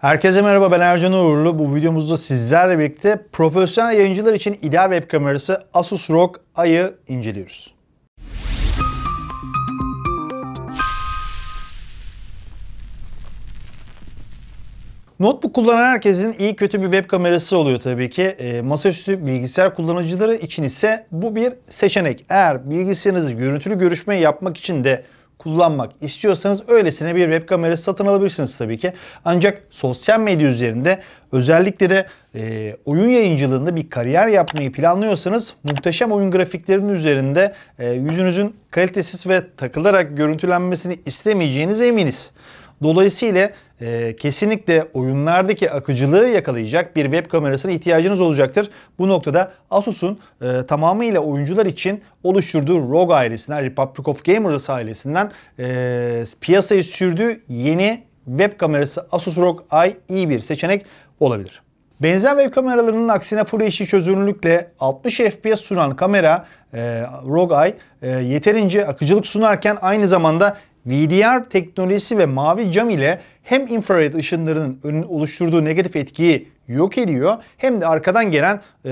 Herkese merhaba ben Ercan Uğurlu. Bu videomuzda sizlerle birlikte profesyonel yayıncılar için ideal web kamerası Asus ROG A'yı inceliyoruz. Notebook kullanan herkesin iyi kötü bir web kamerası oluyor tabii ki. E, masaüstü bilgisayar kullanıcıları için ise bu bir seçenek. Eğer bilgisayarınızı görüntülü görüşme yapmak için de kullanmak istiyorsanız öylesine bir web kamerası satın alabilirsiniz tabii ki. Ancak sosyal medya üzerinde özellikle de e, oyun yayıncılığında bir kariyer yapmayı planlıyorsanız muhteşem oyun grafiklerinin üzerinde e, yüzünüzün kalitesiz ve takılarak görüntülenmesini istemeyeceğiniz eminiz. Dolayısıyla e, kesinlikle oyunlardaki akıcılığı yakalayacak bir web kamerasına ihtiyacınız olacaktır. Bu noktada Asus'un e, tamamıyla oyuncular için oluşturduğu ROG ailesinden, Republic of Gamers ailesinden e, piyasayı sürdüğü yeni web kamerası Asus ROG i iyi bir seçenek olabilir. Benzer web kameralarının aksine Full HD çözünürlükle 60 FPS sunan kamera e, ROG Eye e, yeterince akıcılık sunarken aynı zamanda VDR teknolojisi ve mavi cam ile hem infrared ışınlarının oluşturduğu negatif etkiyi yok ediyor hem de arkadan gelen e,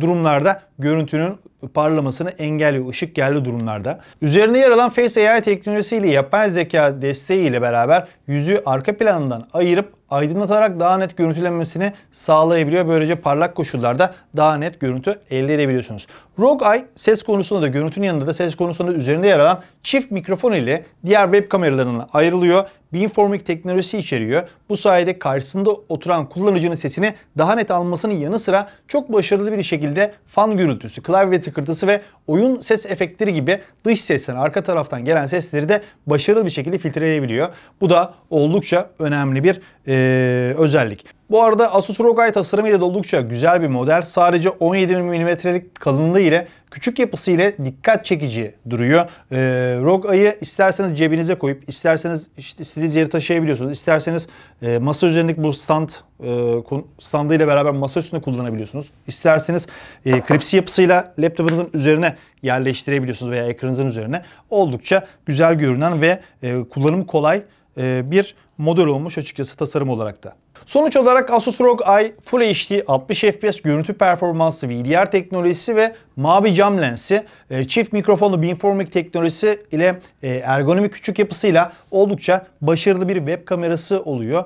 durumlarda görüntünün parlamasını engelliyor ışık geldi durumlarda. Üzerine yer alan Face AI teknolojisi ile yapay zeka desteği ile beraber yüzü arka planından ayırıp aydınlatarak daha net görüntülenmesini sağlayabiliyor. Böylece parlak koşullarda daha net görüntü elde edebiliyorsunuz. Rogue Eye ses konusunda da görüntünün yanında da ses konusunda da üzerinde yer alan çift mikrofon ile diğer web kameralarından ayrılıyor. Beamforming teknolojisi içeriyor. Bu sayede karşısında oturan kullanıcının sesini daha net almasının yanı sıra çok başarılı bir şekilde fan gürültüsü, klavye tıkırtısı ve oyun ses efektleri gibi dış sesten, arka taraftan gelen sesleri de başarılı bir şekilde filtreleyebiliyor. Bu da oldukça önemli bir ee, özellik. Bu arada Asus ROG ay tasarımıyla ile oldukça güzel bir model. Sadece 17 mm'lik kalınlığı ile küçük yapısı ile dikkat çekici duruyor. Ee, ROG Ay'ı isterseniz cebinize koyup, isterseniz işte istediğiniz yeri taşıyabiliyorsunuz. İsterseniz e, masa üzerindeki bu stand e, standı ile beraber masa üstünde kullanabiliyorsunuz. İsterseniz e, kripsi yapısıyla laptopunuzun üzerine yerleştirebiliyorsunuz veya ekranınızın üzerine. Oldukça güzel görünen ve e, kullanımı kolay e, bir model olmuş açıkçası tasarım olarak da. Sonuç olarak Asus ROG Eye Full HD 60 FPS görüntü performansı VDR e teknolojisi ve mavi cam lensi, e, çift mikrofonlu beamforming teknolojisi ile ergonomik küçük yapısıyla oldukça başarılı bir web kamerası oluyor.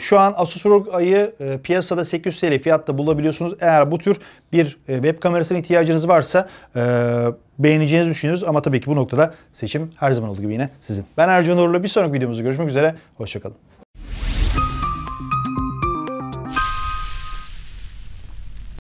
Şu an Asus ROG Eye'ı piyasada 800 TL fiyatta bulabiliyorsunuz. Eğer bu tür bir web kamerasına ihtiyacınız varsa beğeneceğinizi düşünüyoruz. Ama tabii ki bu noktada seçim her zaman olduğu gibi yine sizin. Ben Ercan Uğurlu. Bir sonraki videomuzda görüşmek üzere. Hoşçakalın.